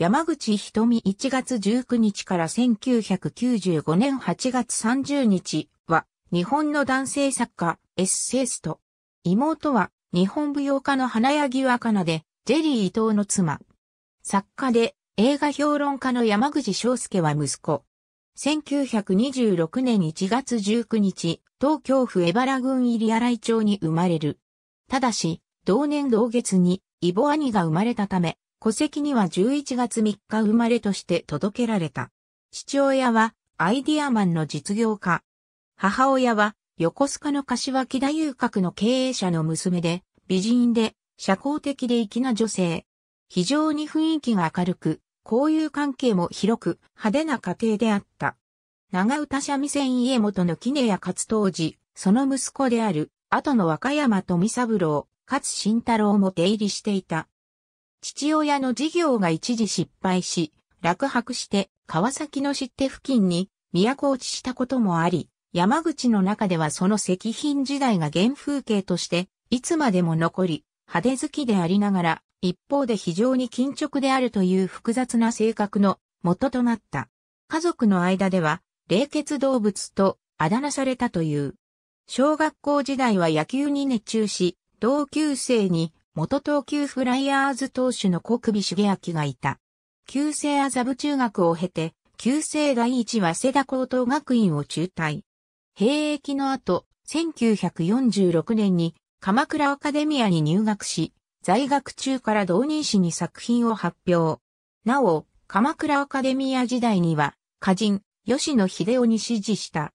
山口瞳1月19日から1995年8月30日は日本の男性作家、エッセイスト。妹は日本舞踊家の花柳若菜で、ジェリー伊藤の妻。作家で映画評論家の山口翔介は息子。1926年1月19日、東京府江原郡入荒井町に生まれる。ただし、同年同月に、イボ兄が生まれたため、戸籍には11月3日生まれとして届けられた。父親はアイディアマンの実業家。母親は横須賀の柏木田遊郭の経営者の娘で、美人で社交的で粋な女性。非常に雰囲気が明るく、交友関係も広く派手な家庭であった。長唄三味線家元の杵屋勝当時、その息子である、後の若山富三郎、勝慎太郎も出入りしていた。父親の事業が一時失敗し、落泊して川崎の知って付近に都落ちしたこともあり、山口の中ではその石品時代が原風景としていつまでも残り、派手好きでありながら、一方で非常に緊直であるという複雑な性格の元となった。家族の間では、冷血動物とあだ名されたという。小学校時代は野球に熱中し、同級生に元東急フライヤーズ投手の小首茂明がいた。旧制麻布中学を経て、旧制第一早稲田高等学院を中退。兵役の後、1946年に鎌倉アカデミアに入学し、在学中から同人誌に作品を発表。なお、鎌倉アカデミア時代には、歌人、吉野秀夫に指示した。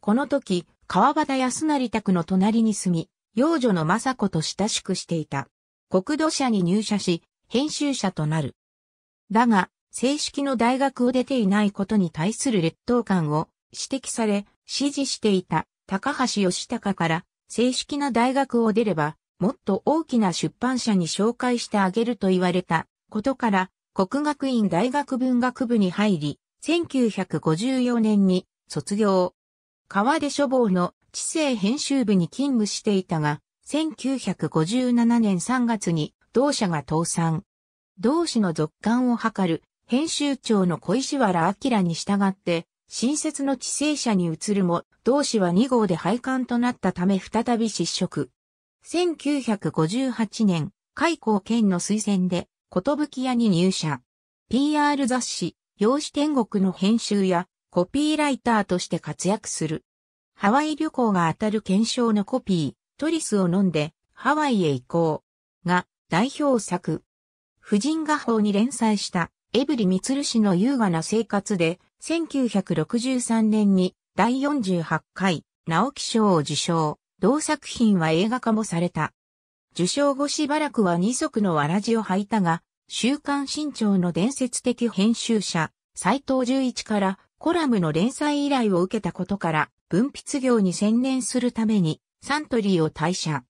この時、川端康成宅の隣に住み、幼女の雅子と親しくしていた。国土社に入社し、編集者となる。だが、正式の大学を出ていないことに対する劣等感を指摘され、支持していた高橋義孝から正式な大学を出れば、もっと大きな出版社に紹介してあげると言われたことから、国学院大学文学部に入り、1954年に卒業。川出書房の知性編集部に勤務していたが、1957年3月に同社が倒産。同志の続刊を図る編集長の小石原明に従って、新設の知性者に移るも、同志は2号で廃刊となったため再び失職。1958年、開港県の推薦で、寿屋に入社。PR 雑誌、洋紙天国の編集や、コピーライターとして活躍する。ハワイ旅行が当たる検証のコピー。トリスを飲んでハワイへ行こうが代表作。婦人画報に連載したエブリ・ミツル氏の優雅な生活で1963年に第48回直木賞を受賞。同作品は映画化もされた。受賞後しばらくは二足のわらじを履いたが、週刊新潮の伝説的編集者、斎藤十一からコラムの連載依頼を受けたことから、文筆業に専念するためにサントリーを退社。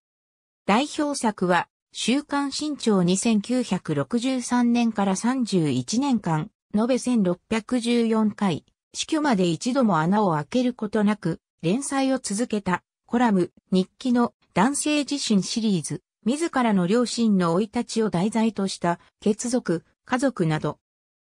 代表作は、週刊新潮2963年から31年間、延べ1614回、死去まで一度も穴を開けることなく、連載を続けた、コラム、日記の男性自身シリーズ、自らの両親の老い立ちを題材とした、血族、家族など、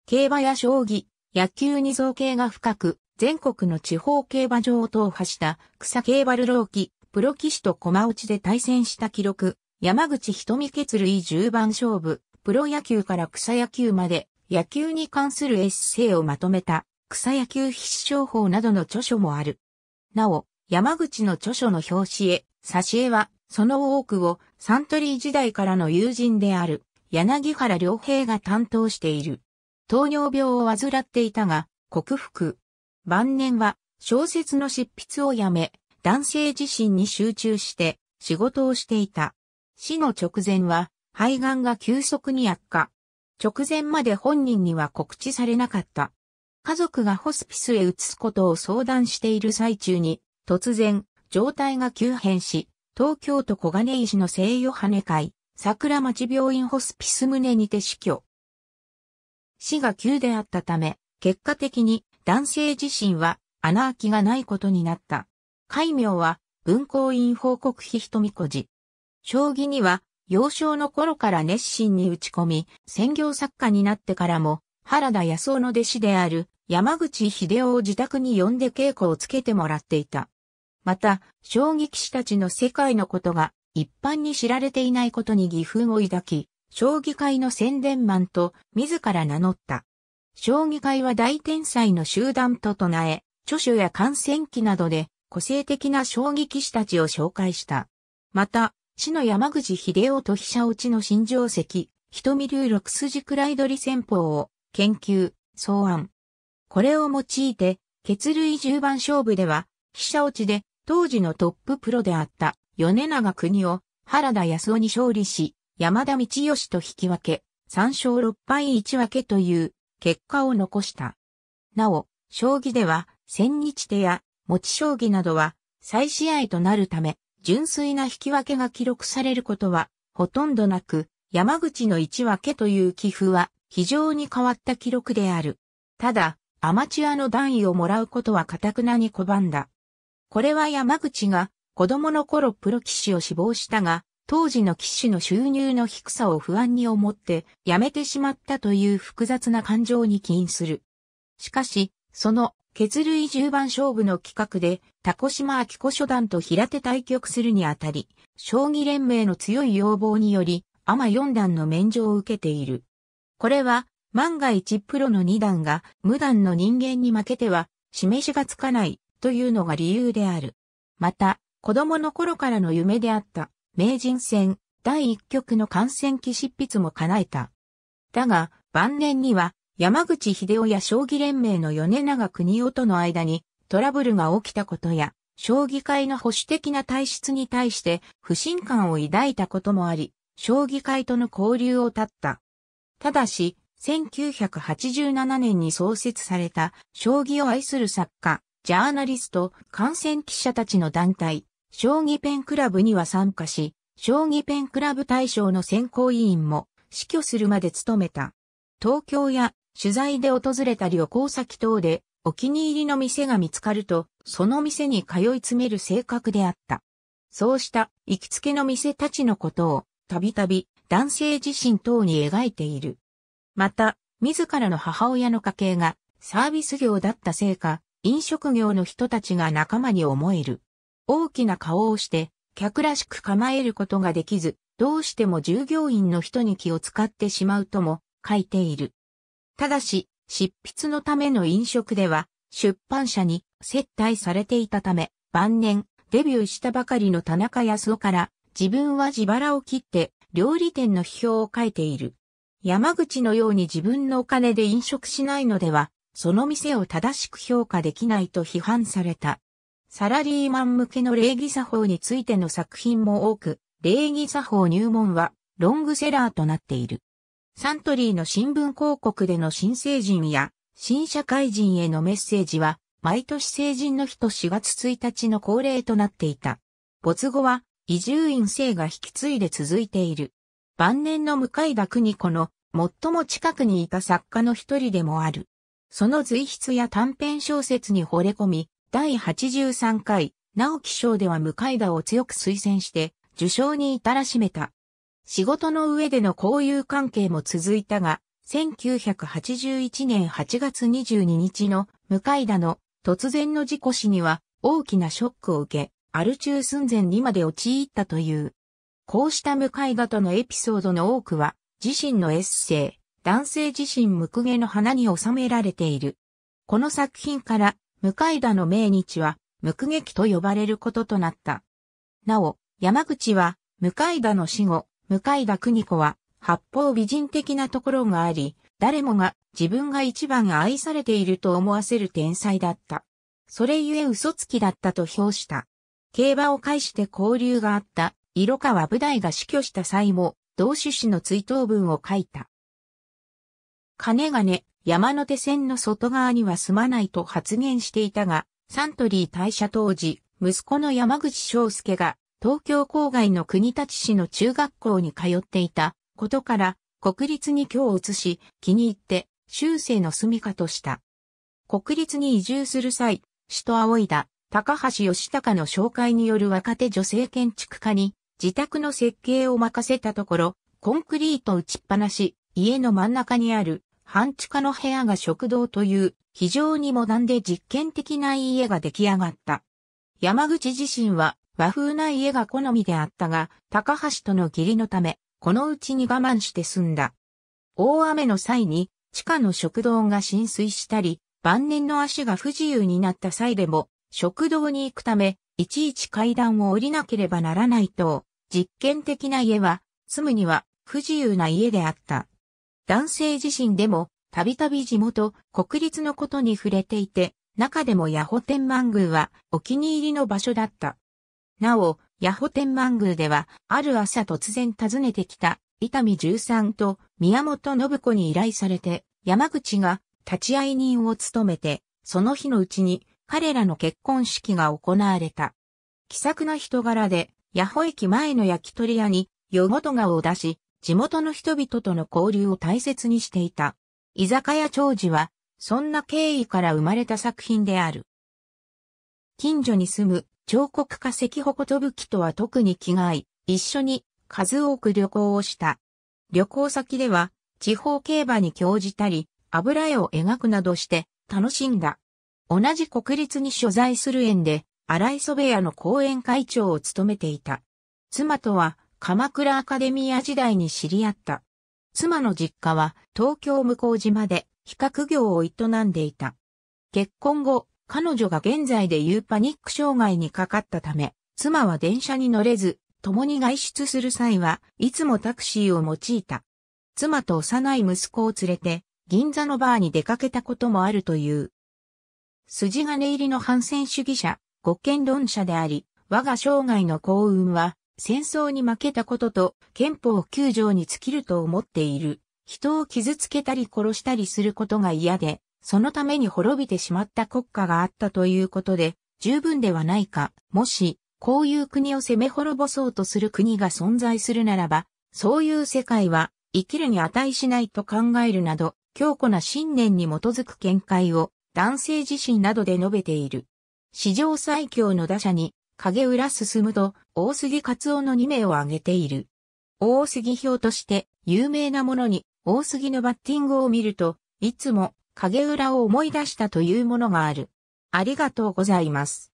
競馬や将棋、野球に造形が深く、全国の地方競馬場を踏破した草競馬ルローキ、プロ騎士と駒落ちで対戦した記録、山口瞳結類10番勝負、プロ野球から草野球まで、野球に関するエッセイをまとめた、草野球必勝法などの著書もある。なお、山口の著書の表紙へ、挿絵は、その多くをサントリー時代からの友人である、柳原良平が担当している。糖尿病を患っていたが、克服。晩年は小説の執筆をやめ、男性自身に集中して仕事をしていた。死の直前は肺がんが急速に悪化。直前まで本人には告知されなかった。家族がホスピスへ移すことを相談している最中に、突然、状態が急変し、東京都小金井市の西ヨ羽会、桜町病院ホスピス胸にて死去。死が急であったため、結果的に男性自身は穴あきがないことになった。戒名は文校院報告費ひとみこじ。将棋には幼少の頃から熱心に打ち込み、専業作家になってからも、原田康夫の弟子である山口秀夫を自宅に呼んで稽古をつけてもらっていた。また、将棋棋士たちの世界のことが一般に知られていないことに義憤を抱き、将棋界の宣伝マンと自ら名乗った。将棋界は大天才の集団と唱え、著書や観戦記などで個性的な将棋騎士たちを紹介した。また、市の山口秀夫と飛車落ちの新定石、瞳流六筋位取り戦法を研究、草案。これを用いて、血類十番勝負では、飛車落ちで当時のトッププロであった米長国を原田康夫に勝利し、山田道義と引き分け、3勝6敗1分けという結果を残した。なお、将棋では、千日手や持ち将棋などは再試合となるため、純粋な引き分けが記録されることはほとんどなく、山口の一分けという寄付は非常に変わった記録である。ただ、アマチュアの段位をもらうことは堅くなに拒んだ。これは山口が子供の頃プロ騎士を志望したが、当時の騎士の収入の低さを不安に思って辞めてしまったという複雑な感情に起因する。しかし、その血類十番勝負の企画で、高島明子初段と平手対局するにあたり、将棋連盟の強い要望により、アマ四段の免状を受けている。これは、万が一プロの二段が無段の人間に負けては、示しがつかないというのが理由である。また、子供の頃からの夢であった名人戦第一局の観戦記執筆も叶えた。だが、晩年には山口秀夫や将棋連盟の米長国夫との間にトラブルが起きたことや、将棋界の保守的な体質に対して不信感を抱いたこともあり、将棋界との交流を絶った。ただし、1987年に創設された将棋を愛する作家、ジャーナリスト、観戦記者たちの団体、将棋ペンクラブには参加し、将棋ペンクラブ大賞の選考委員も死去するまで務めた。東京や取材で訪れた旅行先等で、お気に入りの店が見つかると、その店に通い詰める性格であった。そうした行きつけの店たちのことを、たびたび男性自身等に描いている。また、自らの母親の家系がサービス業だったせいか、飲食業の人たちが仲間に思える。大きな顔をして、客らしく構えることができず、どうしても従業員の人に気を使ってしまうとも書いている。ただし、執筆のための飲食では、出版社に接待されていたため、晩年、デビューしたばかりの田中康夫から、自分は自腹を切って、料理店の批評を書いている。山口のように自分のお金で飲食しないのでは、その店を正しく評価できないと批判された。サラリーマン向けの礼儀作法についての作品も多く、礼儀作法入門はロングセラーとなっている。サントリーの新聞広告での新成人や新社会人へのメッセージは、毎年成人の日と4月1日の恒例となっていた。没後は、移住院生が引き継いで続いている。晩年の向田邦子の最も近くにいた作家の一人でもある。その随筆や短編小説に惚れ込み、第83回、直木賞では向田を強く推薦して、受賞に至らしめた。仕事の上での交友関係も続いたが、1981年8月22日の向田の突然の事故死には大きなショックを受け、アル中寸前にまで陥ったという。こうした向田とのエピソードの多くは、自身のエッセイ、男性自身無垢毛の花に収められている。この作品から、向田の命日は、無垢劇と呼ばれることとなった。なお、山口は、向田の死後、向田邦子は八方美人的なところがあり、誰もが自分が一番愛されていると思わせる天才だった。それゆえ嘘つきだったと評した。競馬を介して交流があった、色川武大が死去した際も、同種子の追悼文を書いた。金がね、山手線の外側には住まないと発言していたが、サントリー退社当時、息子の山口翔介が東京郊外の国立市の中学校に通っていたことから国立に今日移し気に入って修正の住処とした。国立に移住する際、首都仰いだ高橋義隆の紹介による若手女性建築家に自宅の設計を任せたところ、コンクリート打ちっぱなし、家の真ん中にある半地下の部屋が食堂という非常にモダンで実験的な家が出来上がった。山口自身は和風な家が好みであったが、高橋との義理のため、このうちに我慢して住んだ。大雨の際に、地下の食堂が浸水したり、晩年の足が不自由になった際でも、食堂に行くため、いちいち階段を降りなければならないと、実験的な家は、住むには不自由な家であった。男性自身でも、たびたび地元、国立のことに触れていて、中でもヤホ天満宮はお気に入りの場所だった。なお、ヤホ天満宮では、ある朝突然訪ねてきた、伊丹十三と宮本信子に依頼されて、山口が立会人を務めて、その日のうちに彼らの結婚式が行われた。気さくな人柄で、ヤホ駅前の焼き鳥屋に、夜ごと顔を出し、地元の人々との交流を大切にしていた。居酒屋長寿は、そんな経緯から生まれた作品である。近所に住む彫刻家関穂吹とは特に気が合い、一緒に数多く旅行をした。旅行先では地方競馬に興じたり、油絵を描くなどして楽しんだ。同じ国立に所在する園で、荒磯部屋の講演会長を務めていた。妻とは鎌倉アカデミア時代に知り合った。妻の実家は東京向島で比較業を営んでいた。結婚後、彼女が現在で言うパニック障害にかかったため、妻は電車に乗れず、共に外出する際はいつもタクシーを用いた。妻と幼い息子を連れて、銀座のバーに出かけたこともあるという。筋金入りの反戦主義者、極権論者であり、我が生涯の幸運は、戦争に負けたことと憲法9条に尽きると思っている。人を傷つけたり殺したりすることが嫌で、そのために滅びてしまった国家があったということで、十分ではないか、もし、こういう国を攻め滅ぼそうとする国が存在するならば、そういう世界は生きるに値しないと考えるなど、強固な信念に基づく見解を男性自身などで述べている。史上最強の打者に影裏進むと大杉勝夫の2名を挙げている。大杉表として有名なものに大杉のバッティングを見ると、いつも影浦を思い出したというものがある。ありがとうございます。